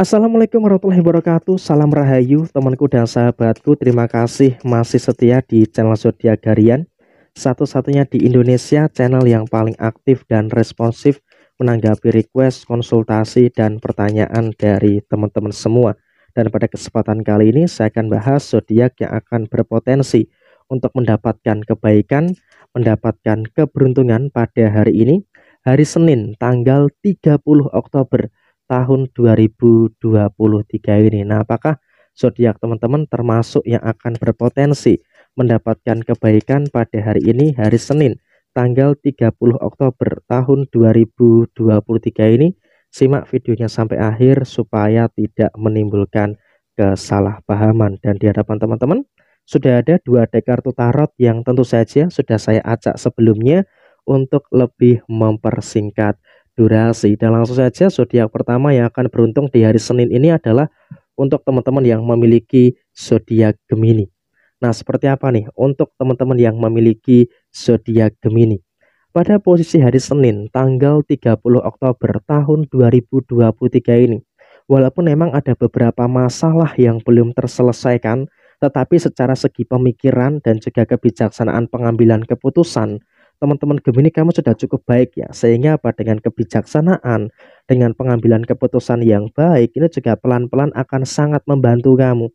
Assalamualaikum warahmatullahi wabarakatuh Salam Rahayu temanku dan sahabatku Terima kasih masih setia di channel Zodiac Garian Satu-satunya di Indonesia channel yang paling aktif dan responsif Menanggapi request, konsultasi, dan pertanyaan dari teman-teman semua Dan pada kesempatan kali ini saya akan bahas zodiak yang akan berpotensi Untuk mendapatkan kebaikan, mendapatkan keberuntungan pada hari ini Hari Senin tanggal 30 Oktober tahun 2023 ini. Nah, apakah zodiak teman-teman termasuk yang akan berpotensi mendapatkan kebaikan pada hari ini, hari Senin, tanggal 30 Oktober tahun 2023 ini? Simak videonya sampai akhir supaya tidak menimbulkan kesalahpahaman dan di hadapan teman-teman sudah ada dua dek kartu tarot yang tentu saja sudah saya acak sebelumnya untuk lebih mempersingkat durasi dan langsung saja zodiak pertama yang akan beruntung di hari Senin ini adalah untuk teman-teman yang memiliki zodiak Gemini. Nah, seperti apa nih untuk teman-teman yang memiliki zodiak Gemini? Pada posisi hari Senin tanggal 30 Oktober tahun 2023 ini, walaupun memang ada beberapa masalah yang belum terselesaikan, tetapi secara segi pemikiran dan juga kebijaksanaan pengambilan keputusan, teman-teman Gemini kamu sudah cukup baik ya sehingga apa dengan kebijaksanaan dengan pengambilan keputusan yang baik ini juga pelan-pelan akan sangat membantu kamu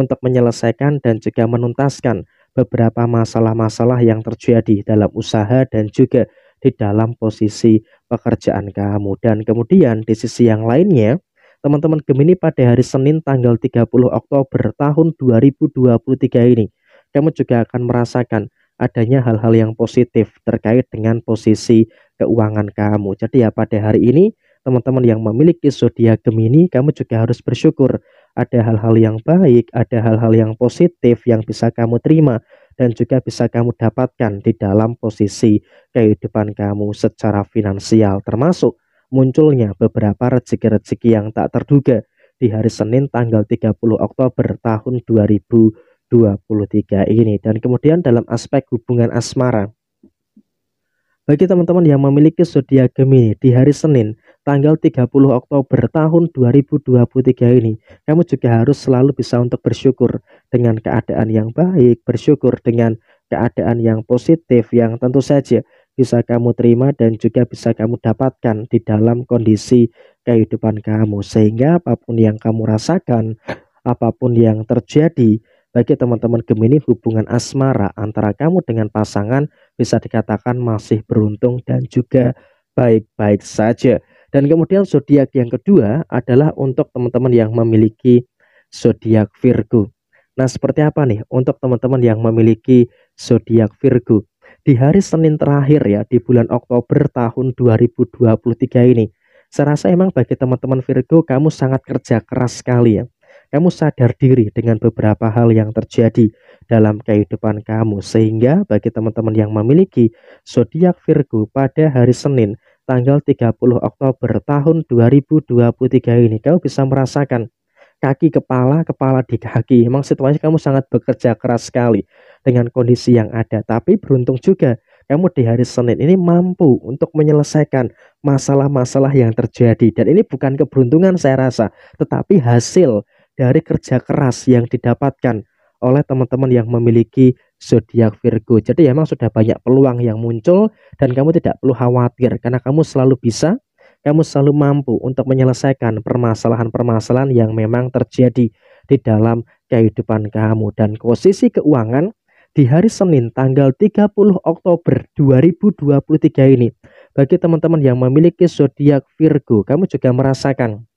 untuk menyelesaikan dan juga menuntaskan beberapa masalah-masalah yang terjadi dalam usaha dan juga di dalam posisi pekerjaan kamu dan kemudian di sisi yang lainnya teman-teman Gemini pada hari Senin tanggal 30 Oktober tahun 2023 ini kamu juga akan merasakan adanya hal-hal yang positif terkait dengan posisi keuangan kamu. Jadi ya pada hari ini teman-teman yang memiliki zodiak Gemini, kamu juga harus bersyukur ada hal-hal yang baik, ada hal-hal yang positif yang bisa kamu terima dan juga bisa kamu dapatkan di dalam posisi kehidupan kamu secara finansial termasuk munculnya beberapa rezeki-rezeki yang tak terduga di hari Senin tanggal 30 Oktober tahun 2020 23 ini dan kemudian dalam aspek hubungan asmara bagi teman-teman yang memiliki zodiak Gemini di hari Senin tanggal 30 Oktober tahun 2023 ini kamu juga harus selalu bisa untuk bersyukur dengan keadaan yang baik bersyukur dengan keadaan yang positif yang tentu saja bisa kamu terima dan juga bisa kamu dapatkan di dalam kondisi kehidupan kamu sehingga apapun yang kamu rasakan apapun yang terjadi bagi teman-teman Gemini, hubungan asmara antara kamu dengan pasangan bisa dikatakan masih beruntung dan juga baik-baik saja. Dan kemudian zodiak yang kedua adalah untuk teman-teman yang memiliki zodiak Virgo. Nah, seperti apa nih untuk teman-teman yang memiliki zodiak Virgo? Di hari Senin terakhir ya di bulan Oktober tahun 2023 ini, saya rasa emang bagi teman-teman Virgo kamu sangat kerja keras sekali ya kamu sadar diri dengan beberapa hal yang terjadi dalam kehidupan kamu sehingga bagi teman-teman yang memiliki zodiak Virgo pada hari Senin tanggal 30 Oktober tahun 2023 ini kamu bisa merasakan kaki kepala, kepala di kaki. Memang situasi kamu sangat bekerja keras sekali dengan kondisi yang ada. Tapi beruntung juga kamu di hari Senin ini mampu untuk menyelesaikan masalah-masalah yang terjadi. Dan ini bukan keberuntungan saya rasa, tetapi hasil dari kerja keras yang didapatkan oleh teman-teman yang memiliki zodiak Virgo. Jadi memang sudah banyak peluang yang muncul dan kamu tidak perlu khawatir karena kamu selalu bisa, kamu selalu mampu untuk menyelesaikan permasalahan-permasalahan yang memang terjadi di dalam kehidupan kamu dan posisi keuangan di hari Senin tanggal 30 Oktober 2023 ini bagi teman-teman yang memiliki zodiak Virgo, kamu juga merasakan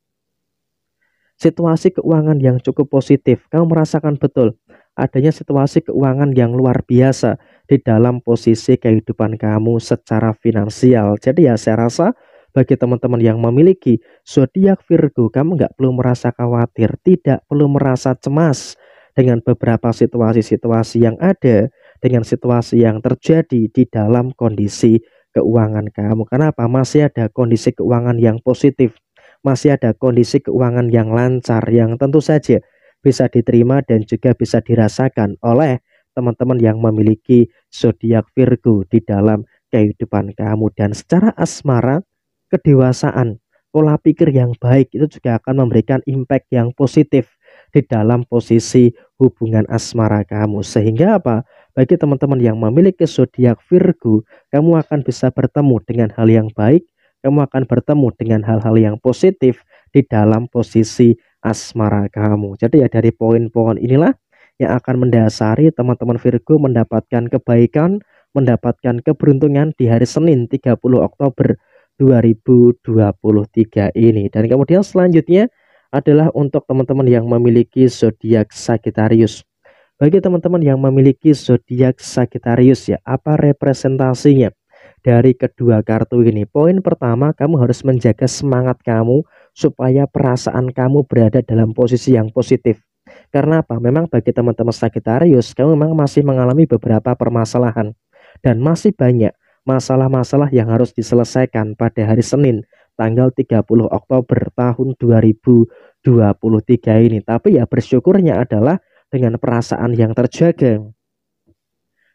situasi keuangan yang cukup positif. Kamu merasakan betul adanya situasi keuangan yang luar biasa di dalam posisi kehidupan kamu secara finansial. Jadi ya saya rasa bagi teman-teman yang memiliki zodiak Virgo, kamu nggak perlu merasa khawatir, tidak perlu merasa cemas dengan beberapa situasi-situasi yang ada, dengan situasi yang terjadi di dalam kondisi keuangan kamu. Kenapa? Masih ada kondisi keuangan yang positif masih ada kondisi keuangan yang lancar yang tentu saja bisa diterima dan juga bisa dirasakan oleh teman-teman yang memiliki zodiak Virgo di dalam kehidupan kamu dan secara asmara kedewasaan pola pikir yang baik itu juga akan memberikan impact yang positif di dalam posisi hubungan asmara kamu sehingga apa bagi teman-teman yang memiliki zodiak Virgo kamu akan bisa bertemu dengan hal yang baik kamu akan bertemu dengan hal-hal yang positif di dalam posisi asmara kamu. Jadi ya dari poin-poin inilah yang akan mendasari teman-teman Virgo mendapatkan kebaikan, mendapatkan keberuntungan di hari Senin 30 Oktober 2023 ini. Dan kemudian selanjutnya adalah untuk teman-teman yang memiliki zodiak Sagittarius. Bagi teman-teman yang memiliki zodiak Sagittarius ya, apa representasinya? dari kedua kartu ini. Poin pertama, kamu harus menjaga semangat kamu supaya perasaan kamu berada dalam posisi yang positif. Karena apa? Memang bagi teman-teman Sagittarius, kamu memang masih mengalami beberapa permasalahan dan masih banyak masalah-masalah yang harus diselesaikan pada hari Senin tanggal 30 Oktober tahun 2023 ini. Tapi ya bersyukurnya adalah dengan perasaan yang terjaga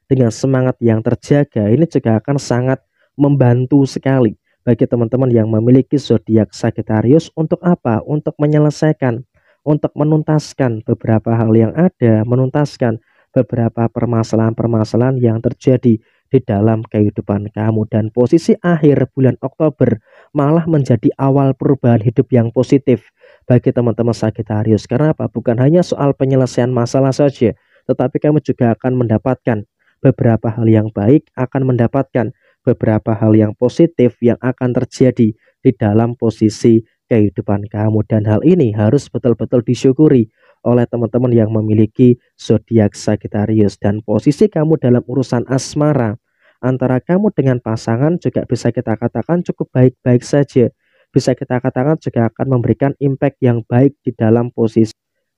dengan semangat yang terjaga ini juga akan sangat membantu sekali bagi teman-teman yang memiliki zodiak Sagittarius untuk apa? Untuk menyelesaikan, untuk menuntaskan beberapa hal yang ada, menuntaskan beberapa permasalahan-permasalahan yang terjadi di dalam kehidupan kamu dan posisi akhir bulan Oktober malah menjadi awal perubahan hidup yang positif bagi teman-teman Sagittarius. Karena apa? Bukan hanya soal penyelesaian masalah saja, tetapi kamu juga akan mendapatkan beberapa hal yang baik akan mendapatkan beberapa hal yang positif yang akan terjadi di dalam posisi kehidupan kamu dan hal ini harus betul-betul disyukuri oleh teman-teman yang memiliki zodiak Sagittarius dan posisi kamu dalam urusan asmara antara kamu dengan pasangan juga bisa kita katakan cukup baik-baik saja bisa kita katakan juga akan memberikan impact yang baik di dalam posisi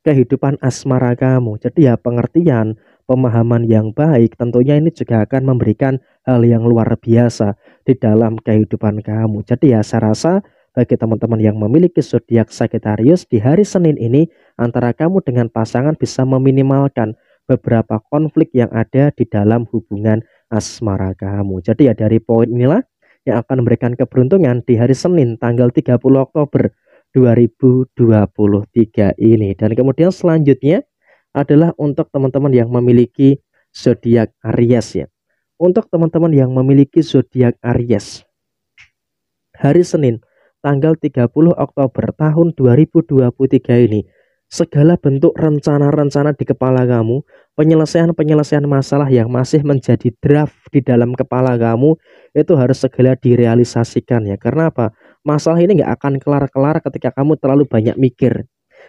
kehidupan asmara kamu. Jadi ya pengertian pemahaman yang baik, tentunya ini juga akan memberikan hal yang luar biasa di dalam kehidupan kamu. Jadi ya saya rasa bagi teman-teman yang memiliki zodiak Sagittarius di hari Senin ini antara kamu dengan pasangan bisa meminimalkan beberapa konflik yang ada di dalam hubungan asmara kamu. Jadi ya dari poin inilah yang akan memberikan keberuntungan di hari Senin tanggal 30 Oktober 2023 ini. Dan kemudian selanjutnya adalah untuk teman-teman yang memiliki zodiak Aries ya. Untuk teman-teman yang memiliki zodiak Aries. Hari Senin tanggal 30 Oktober tahun 2023 ini segala bentuk rencana-rencana di kepala kamu, penyelesaian-penyelesaian masalah yang masih menjadi draft di dalam kepala kamu itu harus segera direalisasikan ya. Karena apa? Masalah ini nggak akan kelar-kelar ketika kamu terlalu banyak mikir.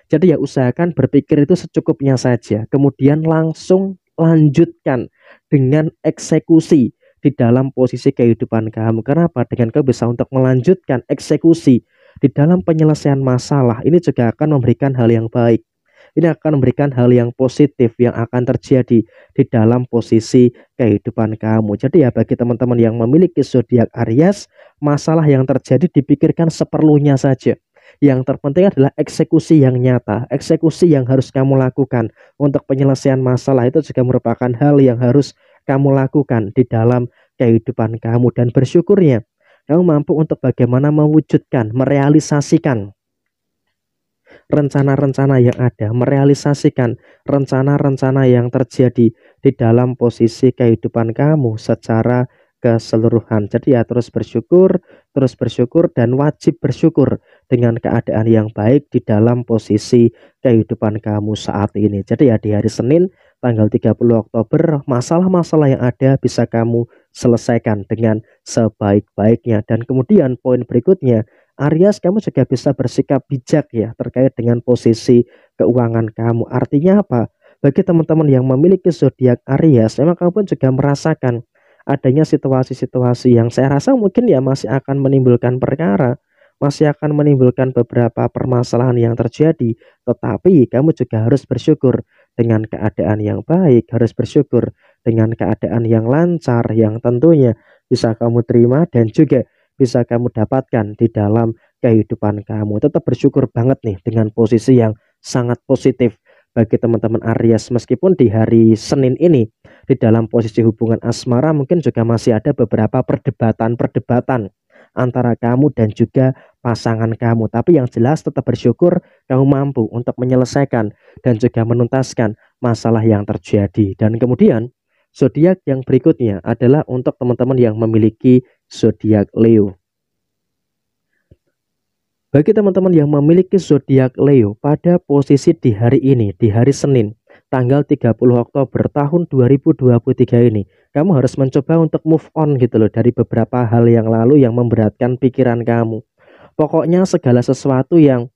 Jadi ya usahakan berpikir itu secukupnya saja. Kemudian langsung lanjutkan dengan eksekusi di dalam posisi kehidupan kamu. Kenapa? Dengan kau bisa untuk melanjutkan eksekusi di dalam penyelesaian masalah. Ini juga akan memberikan hal yang baik. Ini akan memberikan hal yang positif yang akan terjadi di dalam posisi kehidupan kamu. Jadi ya bagi teman-teman yang memiliki zodiak Aries, masalah yang terjadi dipikirkan seperlunya saja yang terpenting adalah eksekusi yang nyata, eksekusi yang harus kamu lakukan untuk penyelesaian masalah itu juga merupakan hal yang harus kamu lakukan di dalam kehidupan kamu dan bersyukurnya kamu mampu untuk bagaimana mewujudkan, merealisasikan rencana-rencana yang ada, merealisasikan rencana-rencana yang terjadi di dalam posisi kehidupan kamu secara keseluruhan. Jadi ya terus bersyukur, terus bersyukur dan wajib bersyukur dengan keadaan yang baik di dalam posisi kehidupan kamu saat ini. Jadi ya di hari Senin tanggal 30 Oktober masalah-masalah yang ada bisa kamu selesaikan dengan sebaik-baiknya. Dan kemudian poin berikutnya Aries kamu juga bisa bersikap bijak ya terkait dengan posisi keuangan kamu. Artinya apa? Bagi teman-teman yang memiliki zodiak Aries, memang kamu pun juga merasakan adanya situasi-situasi yang saya rasa mungkin ya masih akan menimbulkan perkara masih akan menimbulkan beberapa permasalahan yang terjadi, tetapi kamu juga harus bersyukur dengan keadaan yang baik, harus bersyukur dengan keadaan yang lancar yang tentunya bisa kamu terima dan juga bisa kamu dapatkan di dalam kehidupan kamu. Tetap bersyukur banget nih dengan posisi yang sangat positif bagi teman-teman Aries meskipun di hari Senin ini di dalam posisi hubungan asmara mungkin juga masih ada beberapa perdebatan-perdebatan antara kamu dan juga pasangan kamu. Tapi yang jelas tetap bersyukur kamu mampu untuk menyelesaikan dan juga menuntaskan masalah yang terjadi. Dan kemudian zodiak yang berikutnya adalah untuk teman-teman yang memiliki zodiak Leo. Bagi teman-teman yang memiliki zodiak Leo pada posisi di hari ini, di hari Senin, tanggal 30 Oktober tahun 2023 ini, kamu harus mencoba untuk move on gitu loh dari beberapa hal yang lalu yang memberatkan pikiran kamu. Pokoknya segala sesuatu yang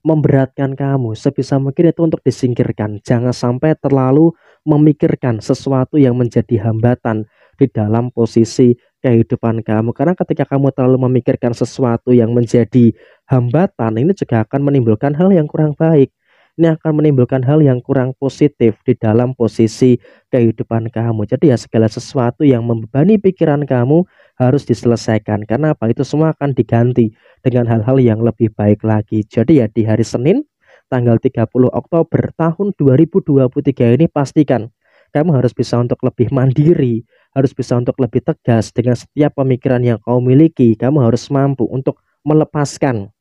memberatkan kamu sebisa mungkin itu untuk disingkirkan. Jangan sampai terlalu memikirkan sesuatu yang menjadi hambatan di dalam posisi kehidupan kamu. Karena ketika kamu terlalu memikirkan sesuatu yang menjadi hambatan, ini juga akan menimbulkan hal yang kurang baik ini akan menimbulkan hal yang kurang positif di dalam posisi kehidupan kamu. Jadi ya segala sesuatu yang membebani pikiran kamu harus diselesaikan. Karena apa? Itu semua akan diganti dengan hal-hal yang lebih baik lagi. Jadi ya di hari Senin tanggal 30 Oktober tahun 2023 ini pastikan kamu harus bisa untuk lebih mandiri, harus bisa untuk lebih tegas dengan setiap pemikiran yang kau miliki. Kamu harus mampu untuk melepaskan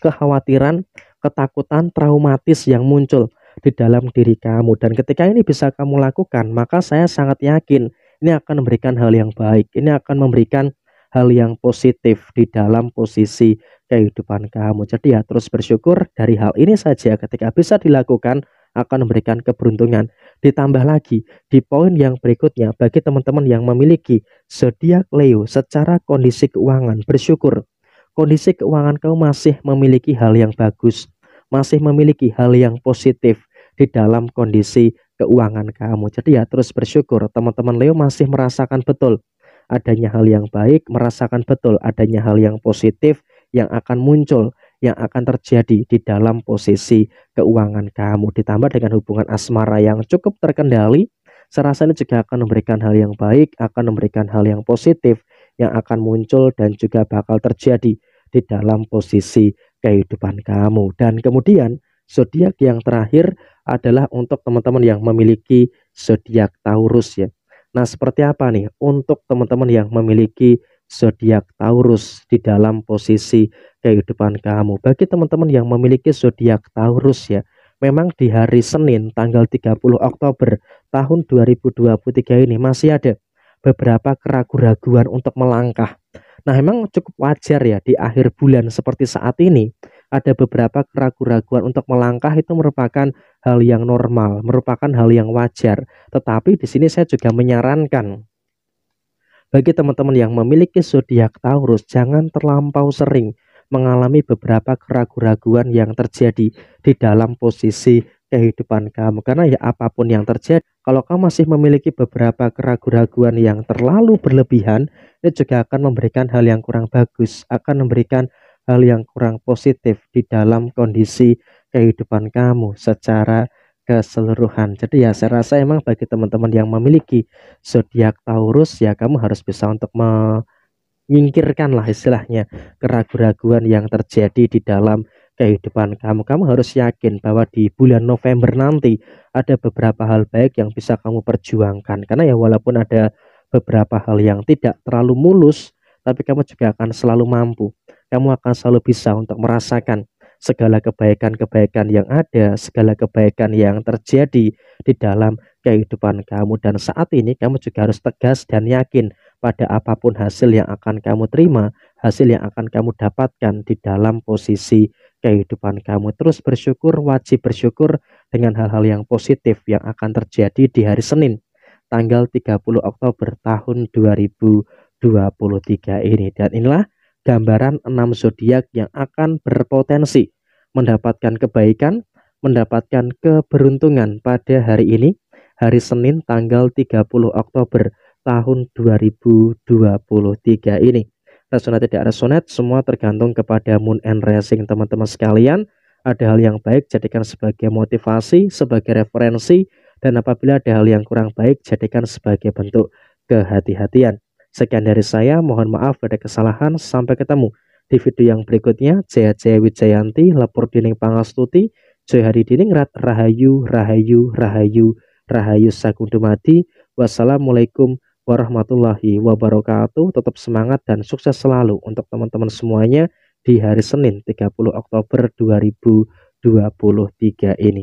kekhawatiran ketakutan traumatis yang muncul di dalam diri kamu. Dan ketika ini bisa kamu lakukan, maka saya sangat yakin ini akan memberikan hal yang baik. Ini akan memberikan hal yang positif di dalam posisi kehidupan kamu. Jadi ya terus bersyukur dari hal ini saja ketika bisa dilakukan akan memberikan keberuntungan. Ditambah lagi di poin yang berikutnya bagi teman-teman yang memiliki zodiak Leo secara kondisi keuangan bersyukur kondisi keuangan kamu masih memiliki hal yang bagus, masih memiliki hal yang positif di dalam kondisi keuangan kamu. Jadi ya terus bersyukur teman-teman Leo masih merasakan betul adanya hal yang baik, merasakan betul adanya hal yang positif yang akan muncul, yang akan terjadi di dalam posisi keuangan kamu. Ditambah dengan hubungan asmara yang cukup terkendali, ini juga akan memberikan hal yang baik, akan memberikan hal yang positif yang akan muncul dan juga bakal terjadi di dalam posisi kehidupan kamu. Dan kemudian zodiak yang terakhir adalah untuk teman-teman yang memiliki zodiak Taurus ya. Nah, seperti apa nih untuk teman-teman yang memiliki zodiak Taurus di dalam posisi kehidupan kamu. Bagi teman-teman yang memiliki zodiak Taurus ya, memang di hari Senin tanggal 30 Oktober tahun 2023 ini masih ada beberapa keraguan keraguan untuk melangkah Nah, memang cukup wajar ya di akhir bulan seperti saat ini ada beberapa keraguan-keraguan untuk melangkah itu merupakan hal yang normal, merupakan hal yang wajar. Tetapi di sini saya juga menyarankan bagi teman-teman yang memiliki zodiak Taurus jangan terlampau sering mengalami beberapa keraguan-keraguan yang terjadi di dalam posisi kehidupan kamu karena ya apapun yang terjadi kalau kamu masih memiliki beberapa keraguan-keraguan yang terlalu berlebihan, itu juga akan memberikan hal yang kurang bagus, akan memberikan hal yang kurang positif di dalam kondisi kehidupan kamu secara keseluruhan. Jadi ya saya rasa emang bagi teman-teman yang memiliki zodiak Taurus ya kamu harus bisa untuk menyingkirkan lah istilahnya keraguan-keraguan yang terjadi di dalam kehidupan kamu. Kamu harus yakin bahwa di bulan November nanti ada beberapa hal baik yang bisa kamu perjuangkan. Karena ya walaupun ada beberapa hal yang tidak terlalu mulus, tapi kamu juga akan selalu mampu. Kamu akan selalu bisa untuk merasakan segala kebaikan-kebaikan yang ada, segala kebaikan yang terjadi di dalam kehidupan kamu. Dan saat ini kamu juga harus tegas dan yakin pada apapun hasil yang akan kamu terima, hasil yang akan kamu dapatkan di dalam posisi kehidupan kamu. Terus bersyukur, wajib bersyukur dengan hal-hal yang positif yang akan terjadi di hari Senin tanggal 30 Oktober tahun 2023 ini. Dan inilah gambaran 6 zodiak yang akan berpotensi mendapatkan kebaikan, mendapatkan keberuntungan pada hari ini, hari Senin tanggal 30 Oktober tahun 2023 ini. Resonat tidak resonat, semua tergantung kepada moon and rising teman-teman sekalian. Ada hal yang baik, jadikan sebagai motivasi, sebagai referensi, dan apabila ada hal yang kurang baik, jadikan sebagai bentuk kehati-hatian. Sekian dari saya, mohon maaf ada kesalahan, sampai ketemu di video yang berikutnya. Jaya Jaya Wijayanti, lapor Dining Pangastuti, Joy Hari Diningrat, Rahayu, Rahayu, Rahayu, Rahayu Sakundumadi. Wassalamualaikum warahmatullahi wabarakatuh. Tetap semangat dan sukses selalu untuk teman-teman semuanya di hari Senin 30 Oktober 2023 ini.